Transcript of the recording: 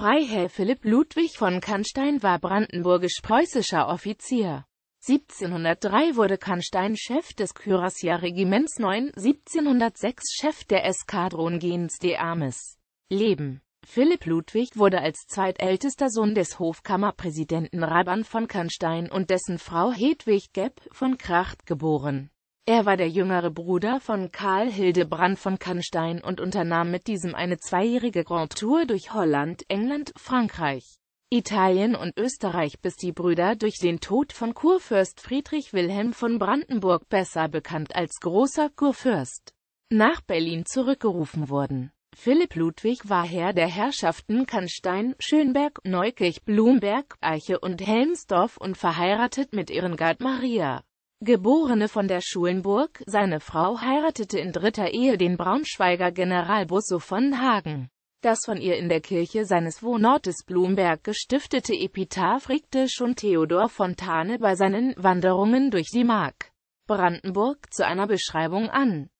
Freiherr Philipp Ludwig von Kannstein war brandenburgisch-preußischer Offizier. 1703 wurde Kannstein Chef des Kürassier-Regiments 9, 1706 Chef der Eskadron Gens de Armes. Leben Philipp Ludwig wurde als zweitältester Sohn des Hofkammerpräsidenten Raban von Kannstein und dessen Frau Hedwig Gepp von Kracht geboren er war der jüngere Bruder von Karl Hildebrand von Kannstein und unternahm mit diesem eine zweijährige Grand Tour durch Holland, England, Frankreich, Italien und Österreich, bis die Brüder durch den Tod von Kurfürst Friedrich Wilhelm von Brandenburg, besser bekannt als Großer Kurfürst, nach Berlin zurückgerufen wurden. Philipp Ludwig war Herr der Herrschaften Kannstein, Schönberg, Neukirch, Blumberg, Eiche und Helmsdorf und verheiratet mit Irmgard Maria geborene von der Schulenburg, seine Frau heiratete in dritter Ehe den Braunschweiger General Busso von Hagen. Das von ihr in der Kirche seines Wohnortes Blumberg gestiftete Epitaph regte schon Theodor Fontane bei seinen Wanderungen durch die Mark Brandenburg zu einer Beschreibung an